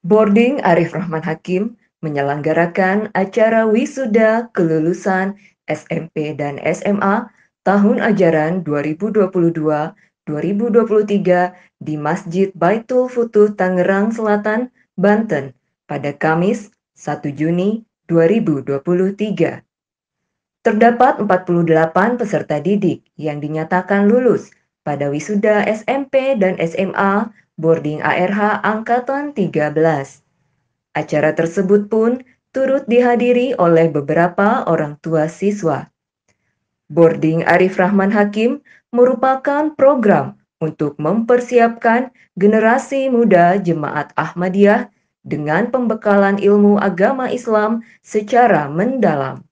Boarding Arif Rahman Hakim menyelenggarakan acara wisuda kelulusan SMP dan SMA tahun ajaran 2022-2023 di Masjid Baitul Futuh Tangerang Selatan, Banten pada Kamis 1 Juni 2023. Terdapat 48 peserta didik yang dinyatakan lulus pada wisuda SMP dan SMA boarding ARH Angkatan 13. Acara tersebut pun turut dihadiri oleh beberapa orang tua siswa. Boarding Arif Rahman Hakim merupakan program untuk mempersiapkan generasi muda jemaat Ahmadiyah dengan pembekalan ilmu agama Islam secara mendalam.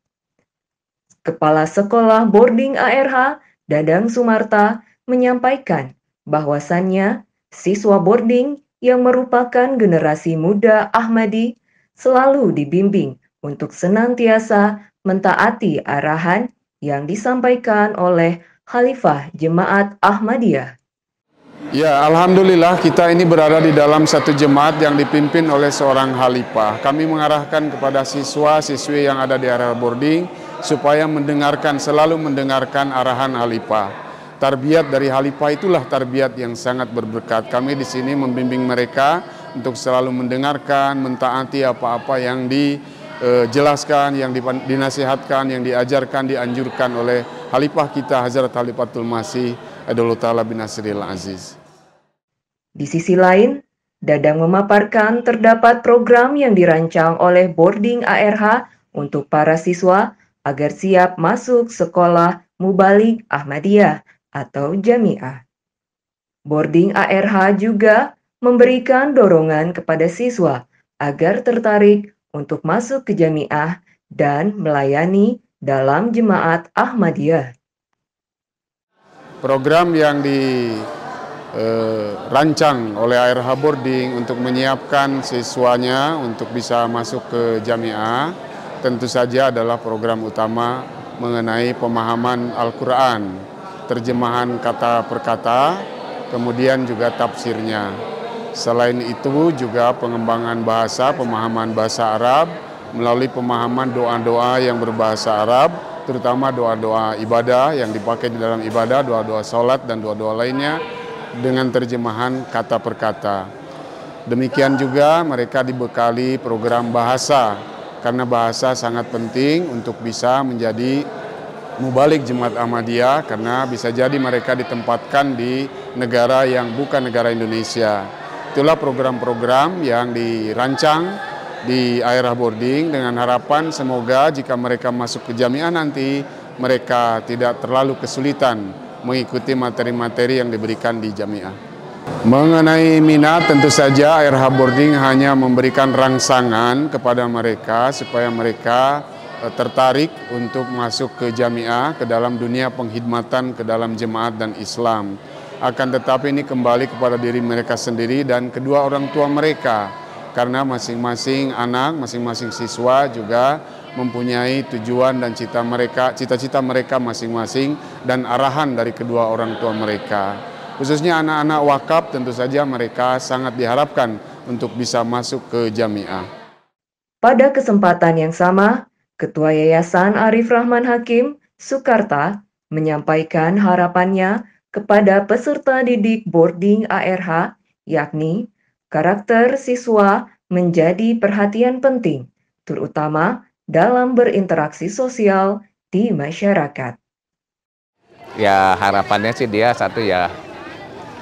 Kepala Sekolah Boarding ARH, Dadang Sumarta, menyampaikan bahwasannya Siswa boarding yang merupakan generasi muda Ahmadi selalu dibimbing untuk senantiasa mentaati arahan yang disampaikan oleh Khalifah Jemaat Ahmadiyah. Ya, alhamdulillah kita ini berada di dalam satu jemaat yang dipimpin oleh seorang khalifah. Kami mengarahkan kepada siswa-siswi yang ada di area boarding supaya mendengarkan selalu mendengarkan arahan khalifah. Tarbiat dari Halifah itulah tarbiat yang sangat berberkat. Kami di sini membimbing mereka untuk selalu mendengarkan, mentaati apa-apa yang dijelaskan, eh, yang dinasihatkan, yang diajarkan, dianjurkan oleh Halifah kita Hazrat Halifatul Masih Adolul Ta'ala bin Asril Aziz. Di sisi lain, Dadang memaparkan terdapat program yang dirancang oleh boarding ARH untuk para siswa agar siap masuk sekolah Mubalik Ahmadiyah atau jamiah. Boarding ARH juga memberikan dorongan kepada siswa agar tertarik untuk masuk ke jamiah dan melayani dalam jemaat Ahmadiyah. Program yang dirancang e, oleh ARH Boarding untuk menyiapkan siswanya untuk bisa masuk ke jamiah tentu saja adalah program utama mengenai pemahaman Al-Quran terjemahan kata per kata, kemudian juga tafsirnya. Selain itu juga pengembangan bahasa, pemahaman bahasa Arab melalui pemahaman doa-doa yang berbahasa Arab, terutama doa-doa ibadah yang dipakai di dalam ibadah, doa-doa sholat dan doa-doa lainnya dengan terjemahan kata per kata. Demikian juga mereka dibekali program bahasa karena bahasa sangat penting untuk bisa menjadi mubalik jemaat Ahmadiyah karena bisa jadi mereka ditempatkan di negara yang bukan negara Indonesia. Itulah program-program yang dirancang di area boarding dengan harapan semoga jika mereka masuk ke jamiah nanti mereka tidak terlalu kesulitan mengikuti materi-materi yang diberikan di jamiah. Mengenai minat tentu saja ARH Boarding hanya memberikan rangsangan kepada mereka supaya mereka Eh, tertarik untuk masuk ke jamiah, ke dalam dunia penghidmatan, ke dalam jemaat dan Islam. Akan tetapi ini kembali kepada diri mereka sendiri dan kedua orang tua mereka. Karena masing-masing anak, masing-masing siswa juga mempunyai tujuan dan cita mereka, cita-cita mereka masing-masing dan arahan dari kedua orang tua mereka. Khususnya anak-anak wakaf tentu saja mereka sangat diharapkan untuk bisa masuk ke jamiah. Pada kesempatan yang sama, Ketua Yayasan Arif Rahman Hakim, Sukarta, menyampaikan harapannya kepada peserta didik boarding ARH, yakni karakter siswa menjadi perhatian penting, terutama dalam berinteraksi sosial di masyarakat. Ya harapannya sih dia satu ya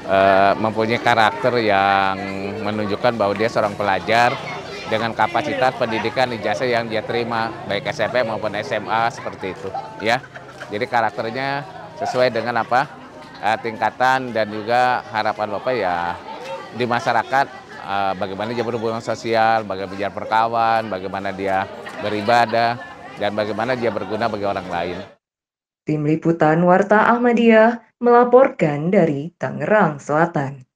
eh, mempunyai karakter yang menunjukkan bahwa dia seorang pelajar, dengan kapasitas pendidikan ijazah yang dia terima baik SMP maupun SMA seperti itu ya. Jadi karakternya sesuai dengan apa uh, tingkatan dan juga harapan Bapak ya di masyarakat uh, bagaimana dia berhubungan sosial, bagaimana dia berkawan, bagaimana dia beribadah dan bagaimana dia berguna bagi orang lain. Tim Liputan Warta Ahmadiyah melaporkan dari Tangerang Selatan.